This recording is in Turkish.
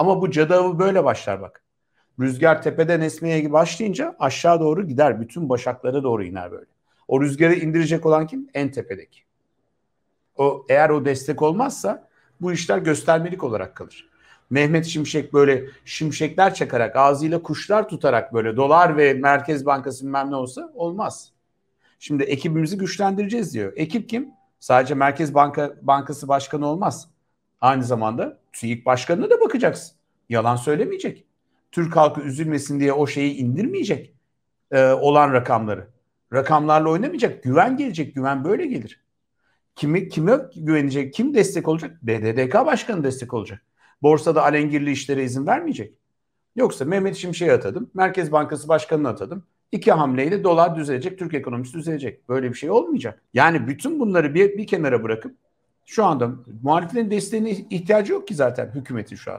Ama bu cadı avı böyle başlar bak. Rüzgar tepeden esmeye başlayınca aşağı doğru gider. Bütün başaklara doğru iner böyle. O rüzgarı indirecek olan kim? En tepedeki. O eğer o destek olmazsa bu işler göstermelik olarak kalır. Mehmet Şimşek böyle şimşekler çakarak ağzıyla kuşlar tutarak böyle dolar ve Merkez Bankası bilmem ne olsa olmaz. Şimdi ekibimizi güçlendireceğiz diyor. Ekip kim? Sadece Merkez Banka Bankası Başkanı olmaz. Aynı zamanda TÜİK başkanına da bakacaksın. Yalan söylemeyecek. Türk halkı üzülmesin diye o şeyi indirmeyecek e, olan rakamları. Rakamlarla oynamayacak. Güven gelecek. Güven böyle gelir. Kimi, kime güvenecek? Kim destek olacak? BDDK başkanı destek olacak. Borsada alengirli işlere izin vermeyecek. Yoksa Mehmet Şimşek'e atadım. Merkez Bankası Başkanı'na atadım. İki hamleyle dolar düzelecek, Türk ekonomisi düzelecek. Böyle bir şey olmayacak. Yani bütün bunları bir, bir kenara bırakıp şu anda muhaliflerin desteğine ihtiyacı yok ki zaten hükümetin şu an.